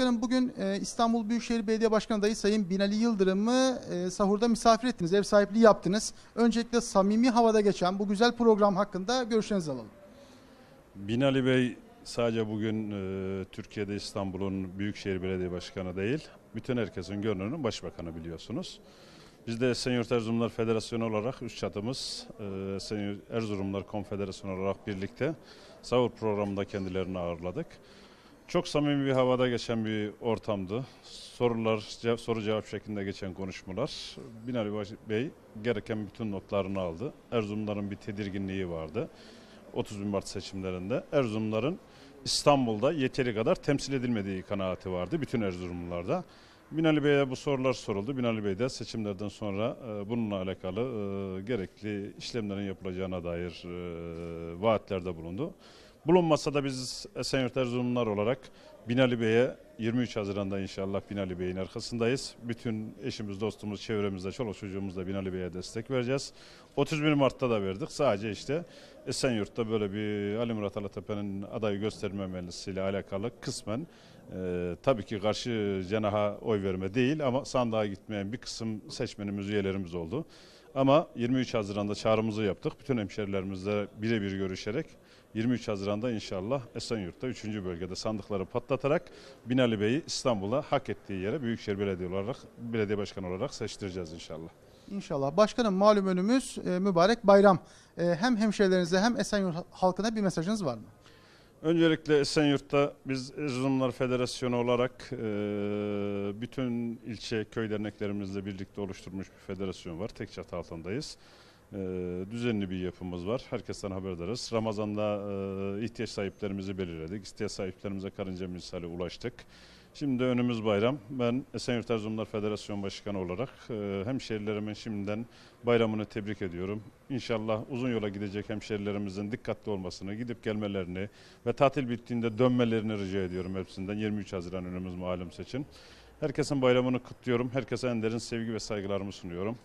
Başkanım bugün e, İstanbul Büyükşehir Belediye Başkanı adayı Sayın Binali Yıldırım'ı e, sahurda misafir ettiniz, ev sahipliği yaptınız. Öncelikle samimi havada geçen bu güzel program hakkında görüşlerinizi alalım. Binali Bey sadece bugün e, Türkiye'de İstanbul'un Büyükşehir Belediye Başkanı değil, bütün herkesin gönlünün başbakanı biliyorsunuz. Biz de Senior Erzurumlar Federasyonu olarak üst çatımız e, Senior Erzurumlar Konfederasyonu olarak birlikte sahur programında kendilerini ağırladık. Çok samimi bir havada geçen bir ortamdı. Sorular, cevap, soru cevap şeklinde geçen konuşmalar. Binali Bey gereken bütün notlarını aldı. Erzurumların bir tedirginliği vardı. 30 bin Mart seçimlerinde Erzurumların İstanbul'da yeteri kadar temsil edilmediği kanaati vardı bütün Erzurumlularda. Binali Bey'e bu sorular soruldu. Binali Bey de seçimlerden sonra e, bununla alakalı e, gerekli işlemlerin yapılacağına dair e, vaatlerde bulundu. Bulunmasa da biz Esenyurt Erzurumlular olarak Binali Bey'e 23 Haziran'da inşallah Binali Bey'in arkasındayız. Bütün eşimiz, dostumuz, çevremizde, çoluk çocuğumuzda Binali Bey'e destek vereceğiz. 31 Mart'ta da verdik. Sadece işte Esenyurt'ta böyle bir Ali Murat Alatepe'nin adayı göstermemesiyle alakalı kısmen e, tabii ki karşı cenaha oy verme değil ama sandığa gitmeyen bir kısım seçmenimiz, üyelerimiz oldu. Ama 23 Haziran'da çağrımızı yaptık. Bütün hemşerilerimizle birebir görüşerek 23 Haziran'da inşallah Esenyurt'ta 3. bölgede sandıkları patlatarak Binali Bey'i İstanbul'a hak ettiği yere Büyükşehir Belediye olarak belediye başkanı olarak seçtireceğiz inşallah. İnşallah. Başkanım malum önümüz e, mübarek bayram. E, hem hemşerilerinize hem Esenyurt halkına bir mesajınız var mı? Öncelikle Esenyurt'ta biz Erzurumlar Federasyonu olarak bütün ilçe köy derneklerimizle birlikte oluşturmuş bir federasyon var. Tek çatı altındayız. düzenli bir yapımız var. Herkesten haberdarız. Ramazan'da e, ihtiyaç sahiplerimizi belirledik. İhtiyaç sahiplerimize karınca misali ulaştık. Şimdi önümüz bayram. Ben Esenyurt Erzurumlar Federasyon Başkanı olarak e, hemşerilerimin şimdiden bayramını tebrik ediyorum. İnşallah uzun yola gidecek hemşerilerimizin dikkatli olmasını, gidip gelmelerini ve tatil bittiğinde dönmelerini rica ediyorum hepsinden. 23 Haziran önümüz malum seçin. Herkesin bayramını kutluyorum. Herkese en derin sevgi ve saygılarımı sunuyorum.